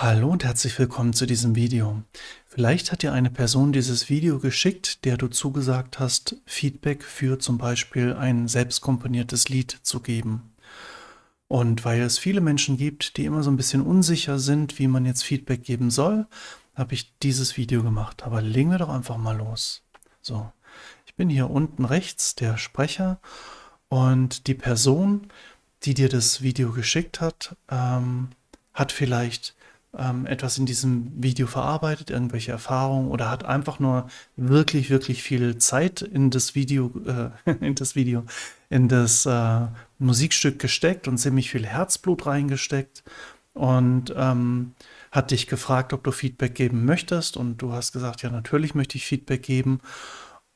Hallo und herzlich willkommen zu diesem Video. Vielleicht hat dir eine Person dieses Video geschickt, der du zugesagt hast, Feedback für zum Beispiel ein selbstkomponiertes Lied zu geben. Und weil es viele Menschen gibt, die immer so ein bisschen unsicher sind, wie man jetzt Feedback geben soll, habe ich dieses Video gemacht. Aber legen wir doch einfach mal los. So, ich bin hier unten rechts der Sprecher und die Person, die dir das Video geschickt hat, ähm, hat vielleicht ähm, etwas in diesem Video verarbeitet, irgendwelche Erfahrungen oder hat einfach nur wirklich, wirklich viel Zeit in das Video, äh, in das Video, in das äh, Musikstück gesteckt und ziemlich viel Herzblut reingesteckt und ähm, hat dich gefragt, ob du Feedback geben möchtest und du hast gesagt, ja, natürlich möchte ich Feedback geben.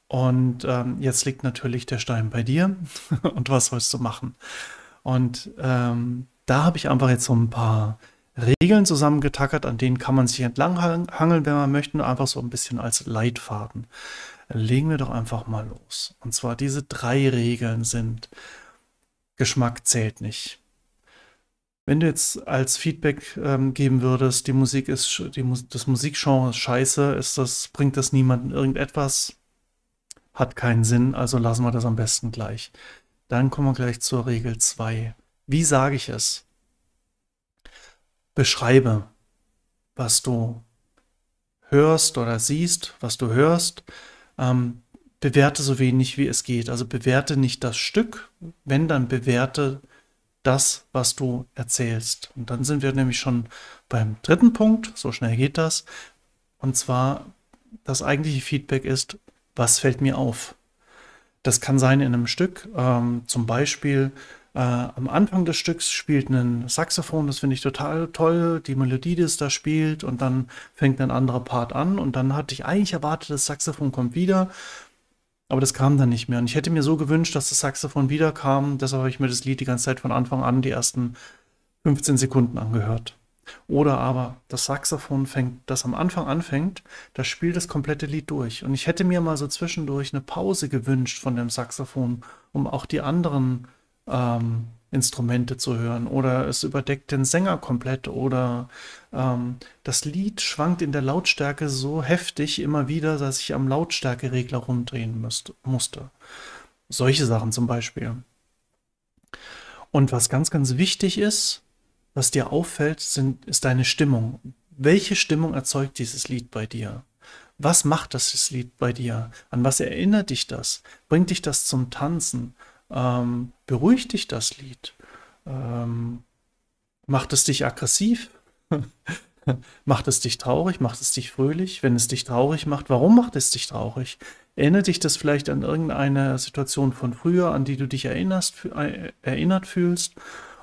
Und ähm, jetzt liegt natürlich der Stein bei dir und was sollst du machen? Und ähm, da habe ich einfach jetzt so ein paar Regeln zusammengetackert, an denen kann man sich entlanghangeln, wenn man möchte, einfach so ein bisschen als Leitfaden. Legen wir doch einfach mal los. Und zwar diese drei Regeln sind, Geschmack zählt nicht. Wenn du jetzt als Feedback ähm, geben würdest, die Musik ist, die, das Musikgenre ist scheiße, ist das, bringt das niemandem irgendetwas, hat keinen Sinn, also lassen wir das am besten gleich. Dann kommen wir gleich zur Regel 2. Wie sage ich es? beschreibe, was du hörst oder siehst, was du hörst. Ähm, bewerte so wenig wie es geht. Also bewerte nicht das Stück, wenn dann bewerte das, was du erzählst. Und dann sind wir nämlich schon beim dritten Punkt, so schnell geht das. Und zwar, das eigentliche Feedback ist, was fällt mir auf? Das kann sein in einem Stück, ähm, zum Beispiel, äh, am Anfang des Stücks spielt ein Saxophon, das finde ich total toll, die Melodie, die es da spielt, und dann fängt ein anderer Part an. Und dann hatte ich eigentlich erwartet, das Saxophon kommt wieder, aber das kam dann nicht mehr. Und ich hätte mir so gewünscht, dass das Saxophon wieder kam, deshalb habe ich mir das Lied die ganze Zeit von Anfang an die ersten 15 Sekunden angehört. Oder aber das Saxophon fängt, das am Anfang anfängt, das spielt das komplette Lied durch. Und ich hätte mir mal so zwischendurch eine Pause gewünscht von dem Saxophon, um auch die anderen ähm, Instrumente zu hören oder es überdeckt den Sänger komplett oder ähm, das Lied schwankt in der Lautstärke so heftig immer wieder, dass ich am Lautstärkeregler rumdrehen müsst, musste. Solche Sachen zum Beispiel. Und was ganz, ganz wichtig ist, was dir auffällt, sind, ist deine Stimmung. Welche Stimmung erzeugt dieses Lied bei dir? Was macht das Lied bei dir? An was erinnert dich das? Bringt dich das zum Tanzen? Ähm, beruhigt dich das Lied? Ähm, macht es dich aggressiv? macht es dich traurig? Macht es dich fröhlich? Wenn es dich traurig macht, warum macht es dich traurig? Erinnert dich das vielleicht an irgendeine Situation von früher, an die du dich erinnerst, äh, erinnert fühlst?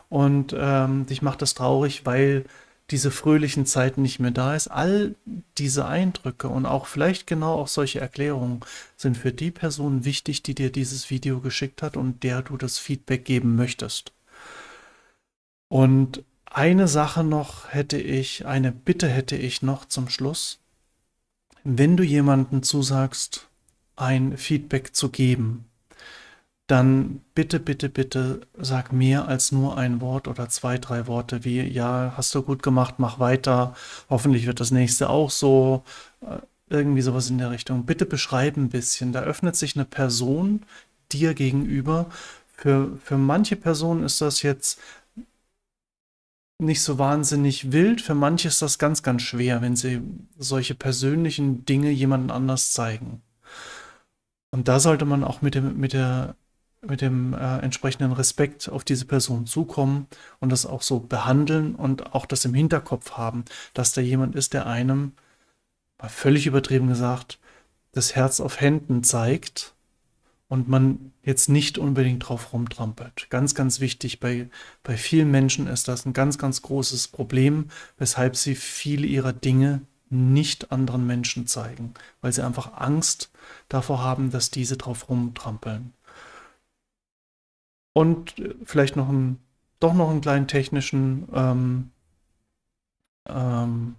Und ähm, dich macht das traurig, weil diese fröhlichen Zeiten nicht mehr da ist. All diese Eindrücke und auch vielleicht genau auch solche Erklärungen sind für die Person wichtig, die dir dieses Video geschickt hat und der du das Feedback geben möchtest. Und eine Sache noch hätte ich, eine Bitte hätte ich noch zum Schluss. Wenn du jemanden zusagst, ein Feedback zu geben, dann bitte, bitte, bitte sag mehr als nur ein Wort oder zwei, drei Worte wie, ja, hast du gut gemacht, mach weiter, hoffentlich wird das nächste auch so, äh, irgendwie sowas in der Richtung. Bitte beschreib ein bisschen, da öffnet sich eine Person dir gegenüber. Für, für manche Personen ist das jetzt nicht so wahnsinnig wild, für manche ist das ganz, ganz schwer, wenn sie solche persönlichen Dinge jemandem anders zeigen. Und da sollte man auch mit, dem, mit der mit dem äh, entsprechenden Respekt auf diese Person zukommen und das auch so behandeln und auch das im Hinterkopf haben, dass da jemand ist, der einem, mal völlig übertrieben gesagt, das Herz auf Händen zeigt und man jetzt nicht unbedingt drauf rumtrampelt. Ganz, ganz wichtig, bei, bei vielen Menschen ist das ein ganz, ganz großes Problem, weshalb sie viele ihrer Dinge nicht anderen Menschen zeigen, weil sie einfach Angst davor haben, dass diese drauf rumtrampeln und äh, vielleicht noch ein, doch noch einen kleinen technischen, ähm, ähm,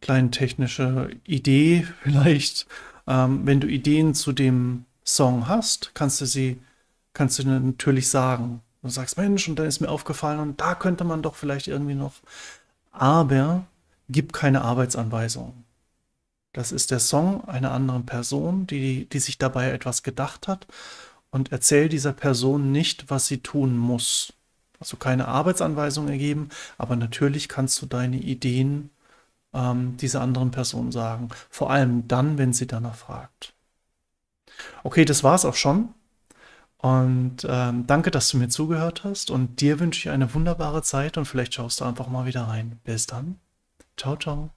kleinen technische Idee vielleicht. Ähm, wenn du Ideen zu dem Song hast, kannst du sie, kannst du natürlich sagen. Du sagst, Mensch, und dann ist mir aufgefallen und da könnte man doch vielleicht irgendwie noch. Aber gib keine Arbeitsanweisung. Das ist der Song einer anderen Person, die, die sich dabei etwas gedacht hat und erzähl dieser Person nicht, was sie tun muss. Also keine Arbeitsanweisung ergeben, aber natürlich kannst du deine Ideen ähm, dieser anderen Person sagen. Vor allem dann, wenn sie danach fragt. Okay, das war's auch schon. Und ähm, danke, dass du mir zugehört hast. Und dir wünsche ich eine wunderbare Zeit und vielleicht schaust du einfach mal wieder rein. Bis dann. Ciao, ciao.